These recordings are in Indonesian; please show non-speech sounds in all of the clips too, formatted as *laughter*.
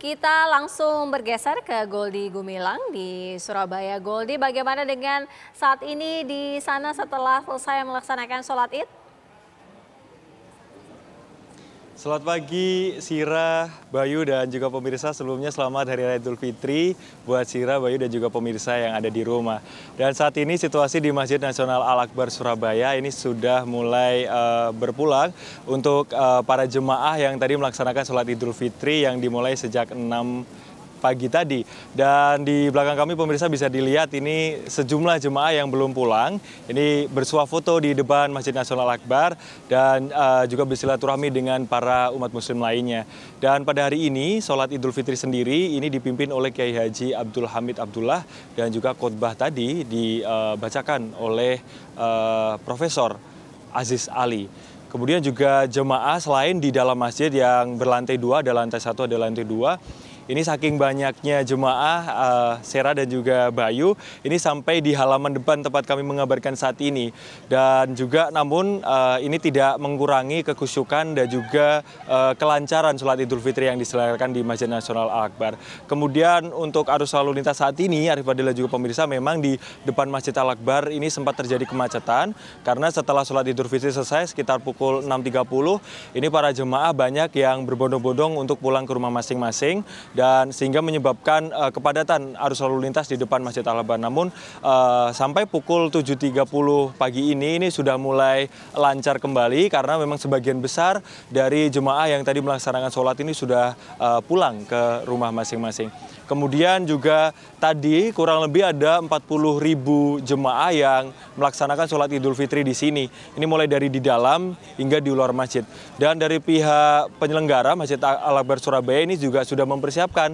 Kita langsung bergeser ke Goldi Gumilang di Surabaya. Goldi, bagaimana dengan saat ini di sana setelah selesai melaksanakan sholat id? Selamat pagi Sira, Bayu dan juga pemirsa. Sebelumnya selamat Hari Raya Idul Fitri buat Sira, Bayu dan juga pemirsa yang ada di rumah. Dan saat ini situasi di Masjid Nasional Al Akbar Surabaya ini sudah mulai uh, berpulang untuk uh, para jemaah yang tadi melaksanakan sholat Idul Fitri yang dimulai sejak 6 pagi tadi. Dan di belakang kami pemirsa bisa dilihat ini sejumlah jemaah yang belum pulang. Ini bersuah foto di depan Masjid Nasional Akbar dan uh, juga bersilaturahmi dengan para umat muslim lainnya. Dan pada hari ini sholat Idul Fitri sendiri ini dipimpin oleh Kiai Haji Abdul Hamid Abdullah dan juga khotbah tadi dibacakan oleh uh, Profesor Aziz Ali. Kemudian juga jemaah selain di dalam masjid yang berlantai dua, ada lantai satu, ada lantai dua, ini saking banyaknya jemaah uh, Sera dan juga Bayu, ini sampai di halaman depan tempat kami mengabarkan saat ini. Dan juga namun uh, ini tidak mengurangi kekusyukan dan juga uh, kelancaran sholat Idul Fitri yang diselenggarakan di Masjid Nasional Al Akbar. Kemudian untuk arus lalu lintas saat ini, Arif Fadila juga pemirsa memang di depan Masjid Al Akbar ini sempat terjadi kemacetan karena setelah sholat Idul Fitri selesai sekitar pukul 6.30, ini para jemaah banyak yang berbondong-bondong untuk pulang ke rumah masing-masing dan sehingga menyebabkan uh, kepadatan arus lalu lintas di depan Masjid al aban Namun uh, sampai pukul 7.30 pagi ini ini sudah mulai lancar kembali karena memang sebagian besar dari jemaah yang tadi melaksanakan sholat ini sudah uh, pulang ke rumah masing-masing. Kemudian juga tadi kurang lebih ada 40 ribu jemaah yang melaksanakan sholat idul fitri di sini. Ini mulai dari di dalam hingga di luar masjid. Dan dari pihak penyelenggara Masjid Al-Akbar Surabaya ini juga sudah mempersiapkan dipersiapkan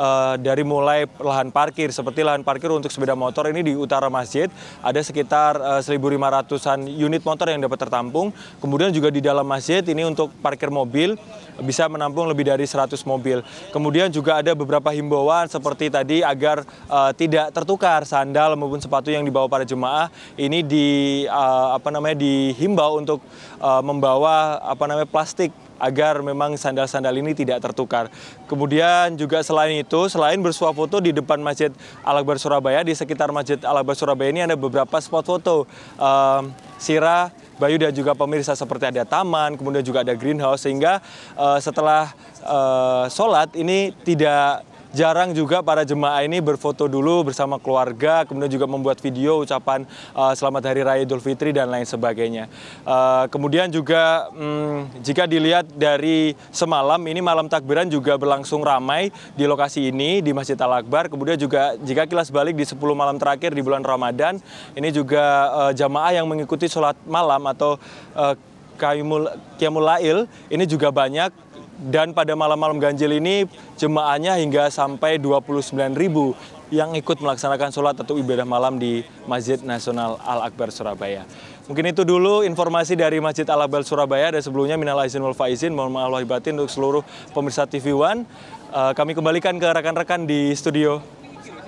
uh, eh, dari mulai lahan parkir seperti lahan parkir untuk sepeda motor ini di utara masjid ada sekitar uh, eh, 1.500an unit motor yang dapat tertampung. Kemudian juga di dalam masjid ini untuk parkir mobil bisa menampung lebih dari 100 mobil. Kemudian juga ada beberapa himbauan seperti tadi agar uh, tidak tertukar sandal maupun sepatu yang dibawa para jemaah ini di uh, apa namanya dihimbau untuk uh, membawa apa namanya plastik agar memang sandal-sandal ini tidak tertukar. Kemudian juga selain itu, selain bersuah foto di depan Masjid Al-Akbar Surabaya, di sekitar Masjid Al-Akbar Surabaya ini ada beberapa spot foto. Um, Sirah, Bayu dan juga pemirsa seperti ada taman, kemudian juga ada greenhouse sehingga uh, setelah uh, sholat ini tidak jarang juga para jemaah ini berfoto dulu bersama keluarga, kemudian juga membuat video ucapan uh, selamat hari raya Idul Fitri dan lain sebagainya. Uh, kemudian juga um, jika dilihat dari semalam ini malam takbiran juga berlangsung ramai di lokasi ini di Masjid Al Akbar. Kemudian juga jika kilas balik di 10 malam terakhir di bulan Ramadan, ini juga uh, eh, jamaah yang mengikuti sholat malam atau uh, Kiamul Lail ini juga banyak dan pada malam-malam ganjil ini jemaahnya hingga sampai 29 ribu yang ikut melaksanakan sholat atau ibadah malam di Masjid Nasional Al-Akbar Surabaya. Mungkin itu dulu informasi dari Masjid Al-Akbar Surabaya. Dan sebelumnya minal aizin wal faizin, mohon maaf lahir batin untuk seluruh pemirsa TV One. Eh, kami kembalikan ke rekan-rekan di studio.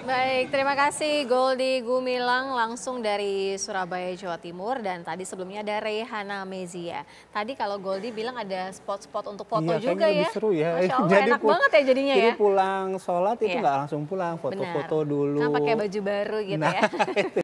Baik, terima kasih Goldi Gumilang langsung dari Surabaya, Jawa Timur. Dan tadi sebelumnya ada Rehana Mezia. Tadi kalau Goldi bilang ada spot-spot untuk foto ya, juga ya. seru ya. Masya eh, Allah, jadi, enak banget ya jadinya jadi ya. Jadi pulang sholat itu iya. nggak langsung pulang, foto-foto dulu. Nah, pakai baju baru gitu nah, ya. *laughs*